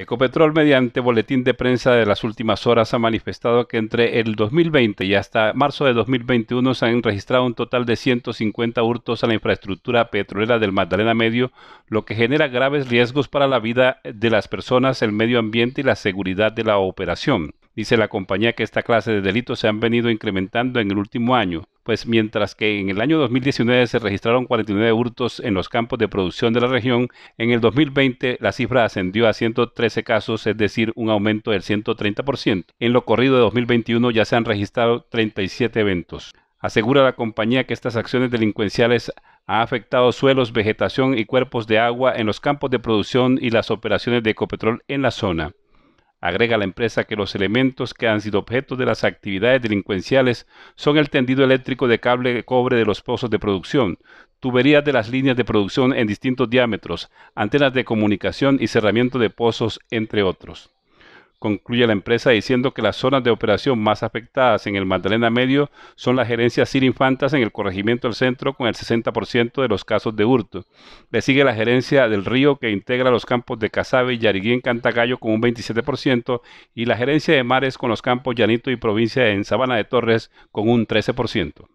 Ecopetrol, mediante boletín de prensa de las últimas horas, ha manifestado que entre el 2020 y hasta marzo de 2021 se han registrado un total de 150 hurtos a la infraestructura petrolera del Magdalena Medio, lo que genera graves riesgos para la vida de las personas, el medio ambiente y la seguridad de la operación. Dice la compañía que esta clase de delitos se han venido incrementando en el último año pues mientras que en el año 2019 se registraron 49 hurtos en los campos de producción de la región, en el 2020 la cifra ascendió a 113 casos, es decir, un aumento del 130%. En lo corrido de 2021 ya se han registrado 37 eventos. Asegura la compañía que estas acciones delincuenciales han afectado suelos, vegetación y cuerpos de agua en los campos de producción y las operaciones de Ecopetrol en la zona. Agrega la empresa que los elementos que han sido objeto de las actividades delincuenciales son el tendido eléctrico de cable de cobre de los pozos de producción, tuberías de las líneas de producción en distintos diámetros, antenas de comunicación y cerramiento de pozos, entre otros. Concluye la empresa diciendo que las zonas de operación más afectadas en el Magdalena Medio son la gerencia Sir Infantas en el corregimiento del centro con el 60% de los casos de hurto. Le sigue la gerencia del río que integra los campos de Casabe y en Cantagallo con un 27% y la gerencia de mares con los campos Llanito y provincia en Sabana de Torres con un 13%.